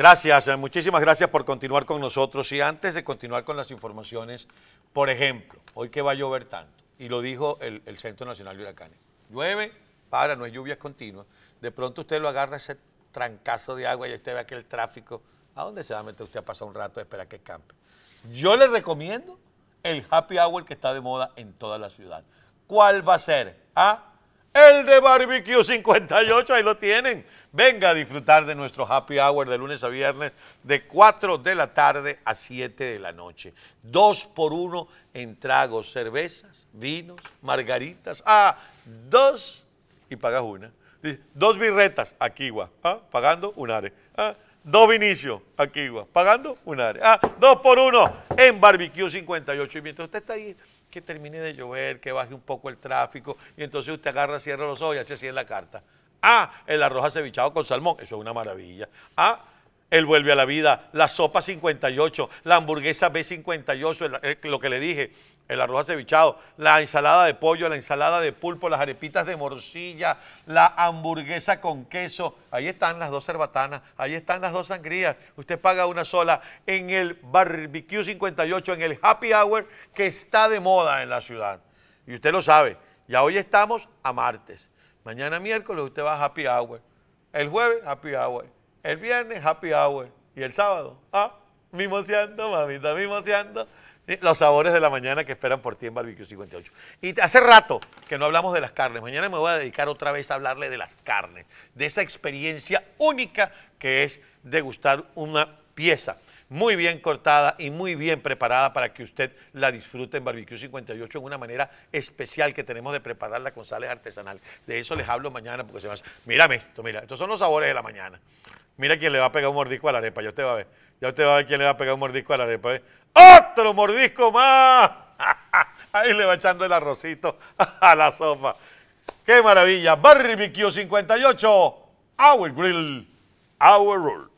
Gracias, eh, muchísimas gracias por continuar con nosotros. Y antes de continuar con las informaciones, por ejemplo, hoy que va a llover tanto, y lo dijo el, Centro Nacional de Huracanes, llueve, para, no hay lluvias continuas, de pronto usted lo agarra ese trancazo de agua y usted ve aquel tráfico, ¿a dónde se va a meter usted a pasar un rato a esperar que campe? Yo le recomiendo el happy hour que está de moda en toda la ciudad. ¿Cuál va a ser? A... ¿Ah? El de Barbecue 58, ahí lo tienen. Venga a disfrutar de nuestro happy hour de lunes a viernes de 4 de la tarde a 7 de la noche. Dos por uno en tragos, cervezas, vinos, margaritas. Ah, dos y pagas una. Dos birretas, aquí va, ¿ah? pagando un are. ¿ah? Dos Vinicio, aquí igual, pagando un área. Ah, dos por uno en Barbecue 58. Y mientras usted está ahí, que termine de llover, que baje un poco el tráfico, y entonces usted agarra, cierra los ojos y hace así en la carta. Ah, el arroz acevichado con salmón, eso es una maravilla. Ah, él vuelve a la vida. La sopa 58, la hamburguesa B58, eh, lo que le dije, el arroz acevichado, la ensalada de pollo, la ensalada de pulpo, las arepitas de morcilla, la hamburguesa con queso. Ahí están las dos cerbatanas, ahí están las dos sangrías. Usted paga una sola en el barbecue 58, en el happy hour que está de moda en la ciudad. Y usted lo sabe, ya hoy estamos a martes. Mañana miércoles usted va a happy hour. El jueves, happy hour el viernes, happy hour. Y el sábado, ah, mimoseando, mamita, mimoseando. Los sabores de la mañana que esperan por ti en Barbecue 58. Y hace rato que no hablamos de las carnes. Mañana me voy a dedicar otra vez a hablarle de las carnes, de esa experiencia única que es degustar una pieza muy bien cortada y muy bien preparada para que usted la disfrute en Barbecue 58 en una manera especial que tenemos de prepararla con sales artesanales. De eso les hablo mañana porque se van. Mírame esto, mira, estos son los sabores de la mañana. Mira quién le va a pegar un mordisco a la arepa, ya usted va a ver. Ya usted va a ver quién le va a pegar un mordisco a la arepa. ¿eh? ¡Otro mordisco más! Ahí le va echando el arrocito a la sopa. ¡Qué maravilla! Barbecue 58, Our Grill, Our Rule.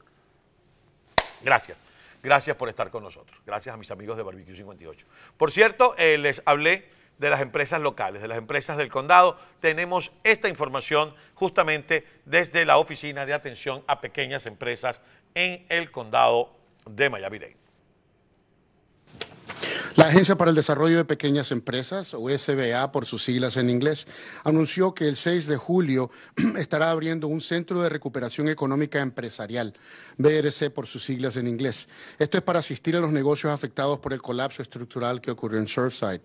Gracias. Gracias por estar con nosotros. Gracias a mis amigos de Barbecue 58. Por cierto, eh, les hablé de las empresas locales, de las empresas del condado. Tenemos esta información justamente desde la Oficina de Atención a Pequeñas Empresas en el condado de Miami-Dade. La Agencia para el Desarrollo de Pequeñas Empresas, o SBA por sus siglas en inglés, anunció que el 6 de julio estará abriendo un Centro de Recuperación Económica Empresarial, BRC por sus siglas en inglés. Esto es para asistir a los negocios afectados por el colapso estructural que ocurrió en Surfside.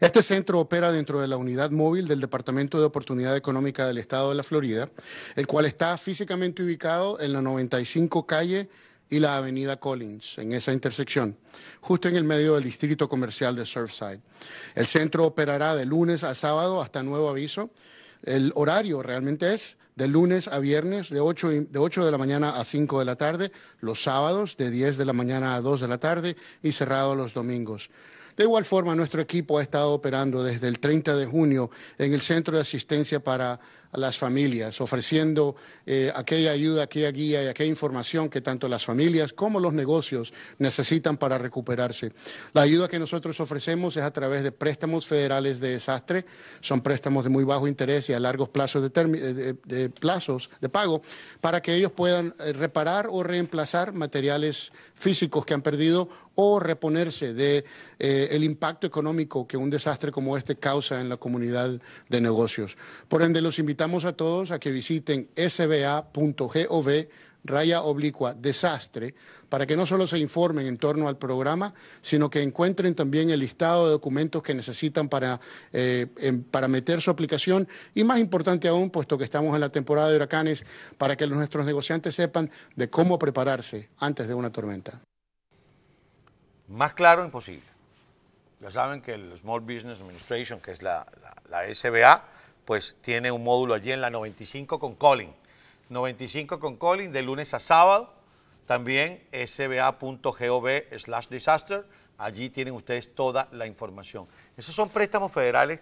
Este centro opera dentro de la unidad móvil del Departamento de Oportunidad Económica del Estado de la Florida, el cual está físicamente ubicado en la 95 calle y la avenida Collins, en esa intersección, justo en el medio del distrito comercial de Surfside. El centro operará de lunes a sábado hasta nuevo aviso. El horario realmente es de lunes a viernes, de 8, de de la mañana a 5 de la tarde, los sábados de 10 de la mañana a 2 de la tarde y cerrado los domingos. De igual forma, nuestro equipo ha estado operando desde el 30 de junio en el Centro de Asistencia para las familias, ofreciendo eh, aquella ayuda, aquella guía y aquella información que tanto las familias como los negocios necesitan para recuperarse. La ayuda que nosotros ofrecemos es a través de préstamos federales de desastre, son préstamos de muy bajo interés y a largos plazos de, plazos de pago, para que ellos puedan eh, reparar o reemplazar materiales físicos que han perdido o reponerse de eh, el impacto económico que un desastre como este causa en la comunidad de negocios. Por ende, los invitamos invitamos a todos a que visiten sba.gov raya oblicua desastre para que no solo se informen en torno al programa, sino que encuentren también el listado de documentos que necesitan para, eh, para meter su aplicación y más importante aún, puesto que estamos en la temporada de huracanes, para que nuestros negociantes sepan de cómo prepararse antes de una tormenta. Más claro imposible. Ya saben que el Small Business Administration, que es la SBA, pues tiene un módulo allí en la 95 con Colin. 95 con Colin de lunes a sábado. También sba.gov slash disaster. Allí tienen ustedes toda la información. Esos son préstamos federales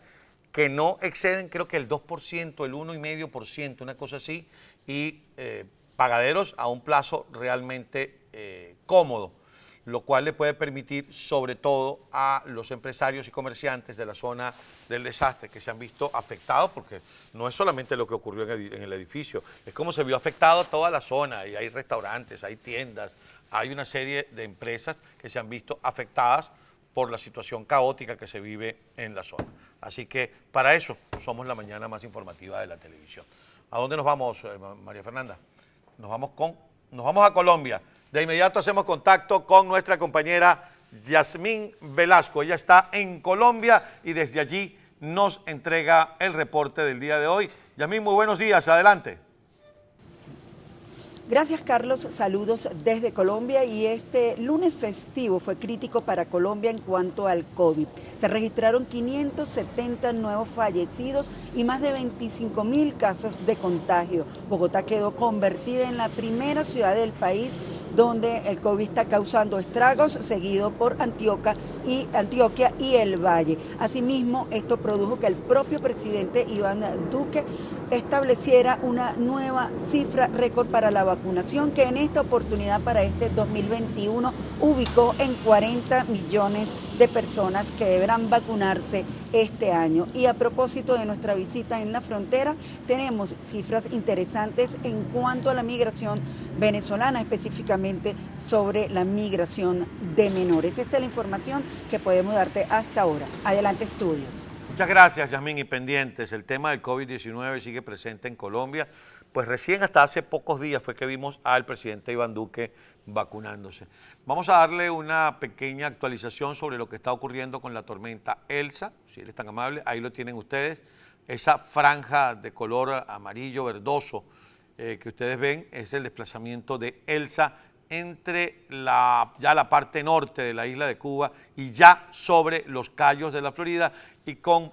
que no exceden creo que el 2%, el 1,5%, una cosa así, y eh, pagaderos a un plazo realmente eh, cómodo lo cual le puede permitir sobre todo a los empresarios y comerciantes de la zona del desastre que se han visto afectados, porque no es solamente lo que ocurrió en el edificio, es como se vio afectado toda la zona, y hay restaurantes, hay tiendas, hay una serie de empresas que se han visto afectadas por la situación caótica que se vive en la zona. Así que para eso somos la mañana más informativa de la televisión. ¿A dónde nos vamos, eh, María Fernanda? Nos vamos con nos vamos a Colombia. De inmediato hacemos contacto con nuestra compañera Yasmín Velasco. Ella está en Colombia y desde allí nos entrega el reporte del día de hoy. Yasmín, muy buenos días. Adelante. Gracias Carlos, saludos desde Colombia y este lunes festivo fue crítico para Colombia en cuanto al COVID. Se registraron 570 nuevos fallecidos y más de 25 mil casos de contagio. Bogotá quedó convertida en la primera ciudad del país donde el COVID está causando estragos, seguido por Antioquia y, Antioquia y el Valle. Asimismo, esto produjo que el propio presidente Iván Duque estableciera una nueva cifra récord para la vacunación que en esta oportunidad para este 2021 ubicó en 40 millones de personas que deberán vacunarse este año. Y a propósito de nuestra visita en la frontera, tenemos cifras interesantes en cuanto a la migración venezolana, específicamente sobre la migración de menores. Esta es la información que podemos darte hasta ahora. Adelante estudios. Muchas gracias, Yasmín, y pendientes. El tema del COVID-19 sigue presente en Colombia. Pues recién hasta hace pocos días fue que vimos al presidente Iván Duque vacunándose. Vamos a darle una pequeña actualización sobre lo que está ocurriendo con la tormenta Elsa, si eres tan amable, ahí lo tienen ustedes. Esa franja de color amarillo verdoso eh, que ustedes ven es el desplazamiento de Elsa entre la, ya la parte norte de la isla de Cuba y ya sobre los callos de la Florida y con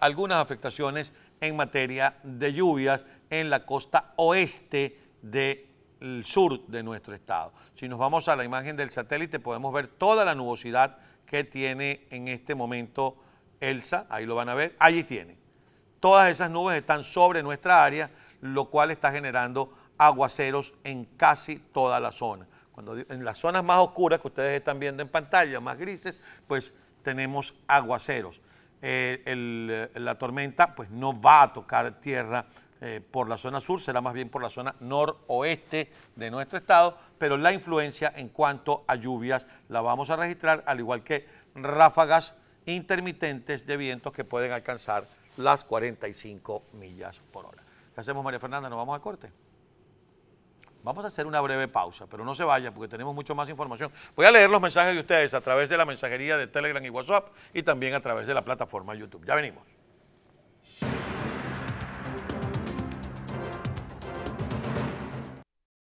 algunas afectaciones en materia de lluvias en la costa oeste del sur de nuestro estado. Si nos vamos a la imagen del satélite podemos ver toda la nubosidad que tiene en este momento Elsa, ahí lo van a ver, allí tiene. Todas esas nubes están sobre nuestra área, lo cual está generando aguaceros en casi toda la zona. Cuando en las zonas más oscuras que ustedes están viendo en pantalla, más grises, pues tenemos aguaceros. Eh, la tormenta pues no va a tocar tierra eh, por la zona sur, será más bien por la zona noroeste de nuestro estado, pero la influencia en cuanto a lluvias la vamos a registrar, al igual que ráfagas intermitentes de vientos que pueden alcanzar las 45 millas por hora. ¿Qué hacemos, María Fernanda? ¿Nos vamos a corte? Vamos a hacer una breve pausa, pero no se vaya porque tenemos mucho más información. Voy a leer los mensajes de ustedes a través de la mensajería de Telegram y WhatsApp y también a través de la plataforma YouTube. Ya venimos.